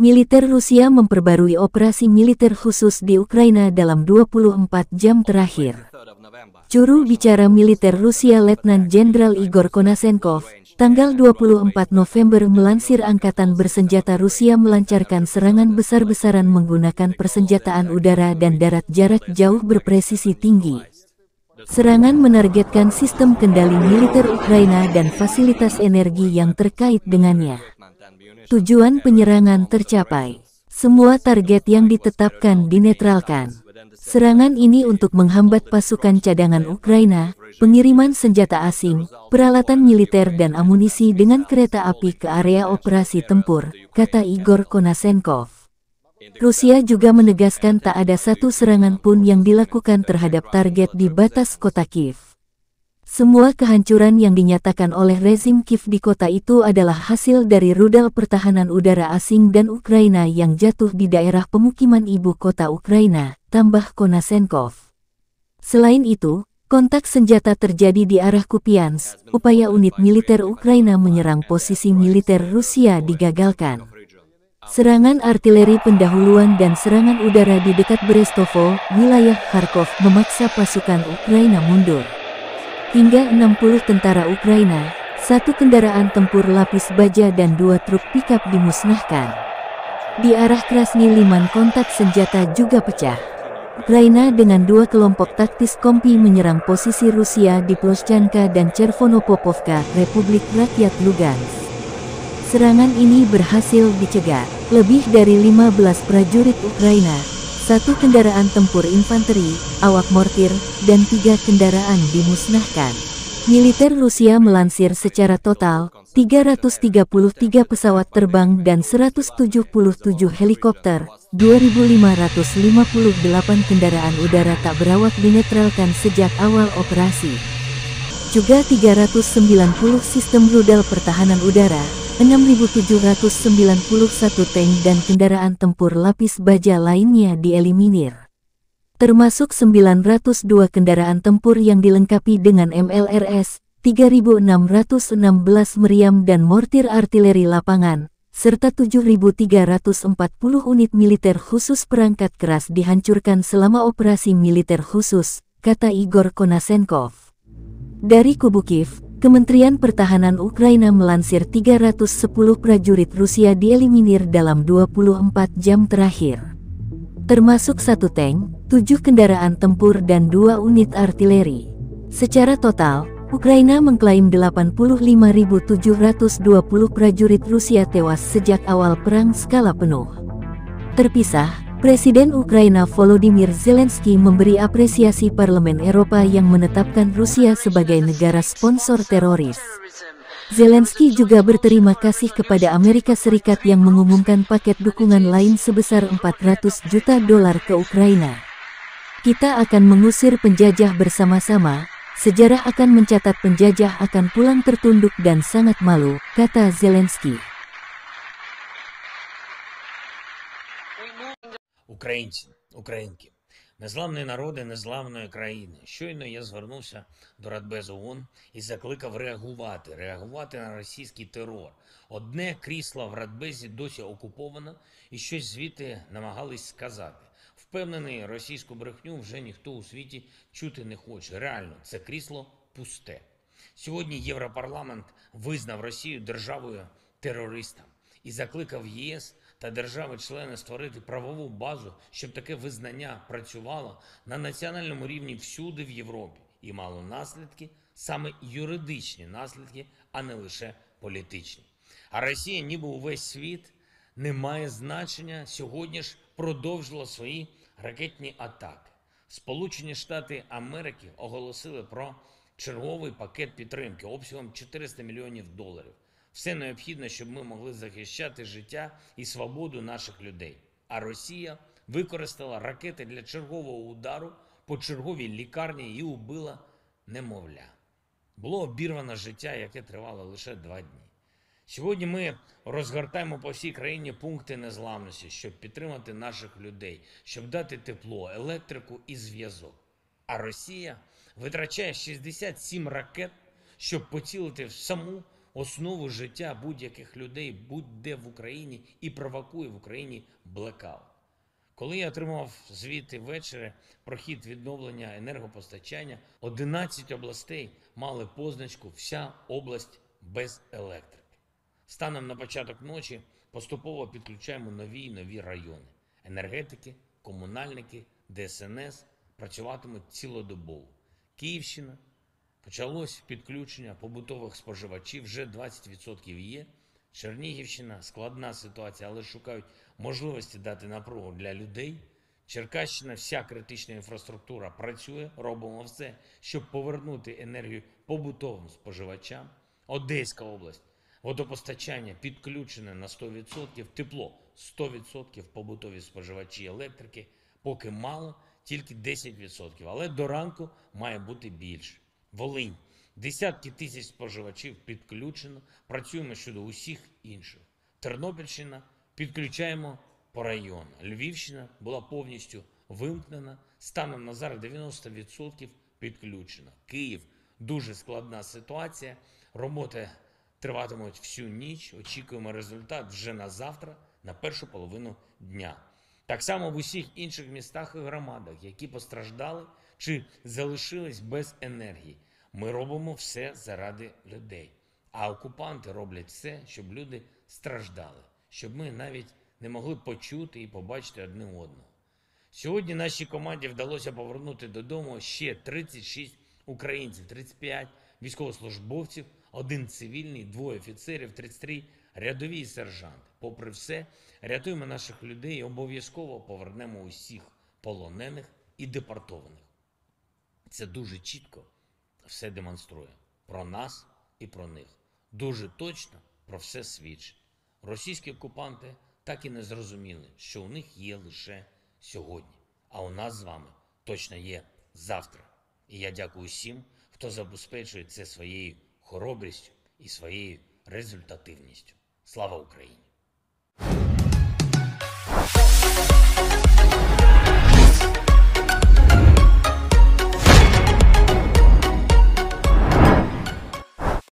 militer Rusia memperbarui operasi militer khusus di Ukraina dalam 24 jam terakhir. Juru bicara militer Rusia Letnan Jenderal Igor Konasenkov, tanggal 24 November melansir angkatan bersenjata Rusia melancarkan serangan besar-besaran menggunakan persenjataan udara dan darat jarak jauh berpresisi tinggi. Serangan menargetkan sistem kendali militer Ukraina dan fasilitas energi yang terkait dengannya tujuan penyerangan tercapai. Semua target yang ditetapkan dinetralkan. Serangan ini untuk menghambat pasukan cadangan Ukraina, pengiriman senjata asing, peralatan militer dan amunisi dengan kereta api ke area operasi tempur, kata Igor Konasenkov. Rusia juga menegaskan tak ada satu serangan pun yang dilakukan terhadap target di batas kota Kiev. Semua kehancuran yang dinyatakan oleh rezim Kiev di kota itu adalah hasil dari rudal pertahanan udara asing dan Ukraina yang jatuh di daerah pemukiman ibu kota Ukraina, tambah Konasenkov. Selain itu, kontak senjata terjadi di arah Kupiansk, upaya unit militer Ukraina menyerang posisi militer Rusia digagalkan. Serangan artileri pendahuluan dan serangan udara di dekat Brestovo, wilayah Kharkov memaksa pasukan Ukraina mundur hingga 60 tentara Ukraina, satu kendaraan tempur lapis baja dan dua truk pickup dimusnahkan. Di arah Krasny Liman kontak senjata juga pecah. Ukraina dengan dua kelompok taktis kompi menyerang posisi Rusia di Ploschanka dan Chervonopopovka, Republik Rakyat Lugansk. Serangan ini berhasil dicegah. Lebih dari 15 prajurit Ukraina satu kendaraan tempur infanteri, awak mortir, dan tiga kendaraan dimusnahkan. Militer Rusia melansir secara total 333 pesawat terbang dan 177 helikopter, 2.558 kendaraan udara tak berawak dinetralkan sejak awal operasi. Juga 390 sistem rudal pertahanan udara, 6.791 tank dan kendaraan tempur lapis baja lainnya dieliminir. Termasuk 902 kendaraan tempur yang dilengkapi dengan MLRS, 3.616 meriam dan mortir artileri lapangan, serta 7.340 unit militer khusus perangkat keras dihancurkan selama operasi militer khusus, kata Igor Konasenkov. Dari kubu Kiev, Kementerian Pertahanan Ukraina melansir 310 prajurit Rusia dieliminir dalam 24 jam terakhir. Termasuk satu tank, tujuh kendaraan tempur dan dua unit artileri. Secara total, Ukraina mengklaim 85.720 prajurit Rusia tewas sejak awal perang skala penuh. Terpisah, Presiden Ukraina Volodymyr Zelensky memberi apresiasi Parlemen Eropa yang menetapkan Rusia sebagai negara sponsor teroris. Zelensky juga berterima kasih kepada Amerika Serikat yang mengumumkan paket dukungan lain sebesar 400 juta dolar ke Ukraina. Kita akan mengusir penjajah bersama-sama, sejarah akan mencatat penjajah akan pulang tertunduk dan sangat malu, kata Zelensky. Українці, українки, незламний народи незламної країни. Щойно я звернувся до Радбезу ООН і закликав реагувати, реагувати на російський терор. Одне крісло в Радбезі досі окуповано, і щось звідти намагались сказати. Впевнений, російську брехню вже ніхто у світі чути не хоче. Реально, це крісло пусте. Сьогодні Європарламент визнав Росію державою терористам і закликав ЄС та держави-члени створити правову базу, щоб таке визнання працювало на національному рівні всюди в Європі і мало наслідки, саме юридичні наслідки, а не лише політичні. А Росія, ніби увесь світ, не має значення сьогодні ж продовжила свої ракетні атаки. Сполучені Штати Америки оголосили про черговий пакет підтримки обсягом 400 мільйонів доларів все необхідне, щоб ми могли захищати життя і свободу наших людей. А Росія використала ракети для чергового удару по черговій лікарні і убила немовля. Було обірвано життя, яке тривало лише два дні. Сьогодні ми розгортаємо по всій країні пункти незламності, щоб підтримати наших людей, щоб дати тепло, електрику і зв'язок. А Росія витрачає 67 ракет, щоб поцілити в саму основу життя будь-яких людей будь-де в Україні і провокує в Україні блекаут. Коли я отримав звіти ввечері про хід відновлення енергопостачання, 11 областей мали позначку Вся область без електрики. Станом на початок ночі поступово підключаємо нові і нові райони. Енергетики, комунальники, ДСНС працюватимуть цілодобово. Київщина. Почалось підключення побутових споживачів, вже 20% є. Чернігівщина складна ситуація, але шукають можливості дати напругу для людей. Черкащина, вся критична інфраструктура працює, робимо все, щоб повернути енергію побутовим споживачам. Одеська область, водопостачання підключене на 100%, тепло 100% побутові споживачі електрики. Поки мало, тільки 10%. Але до ранку має бути більше. Волинь, десятки тисяч споживачів підключено. Працюємо щодо усіх інших. Тернопільщина підключаємо по району. Львівщина була повністю вимкнена. Станом на зараз 90% підключена. Київ дуже складна ситуація. Роботи триватимуть всю ніч. Очікуємо результат вже на завтра, на першу половину дня. Так само в усіх інших містах і громадах, які постраждали чи залишились без енергії. Ми робимо все заради людей. А окупанти роблять все, щоб люди страждали, щоб ми навіть не могли почути і побачити одне одного. Сьогодні нашій команді вдалося повернути додому ще 36 українців, 35 військовослужбовців, один цивільний, двоє офіцерів, 33 рядові і сержанти. Попри все, рятуємо наших людей і обов'язково повернемо усіх полонених і депортованих це дуже чітко все демонструє про нас і про них. Дуже точно про все свідчить. Російські окупанти так і не зрозуміли, що у них є лише сьогодні, а у нас з вами точно є завтра. І я дякую всім, хто забезпечує це своєю хоробрістю і своєю результативністю. Слава Україні!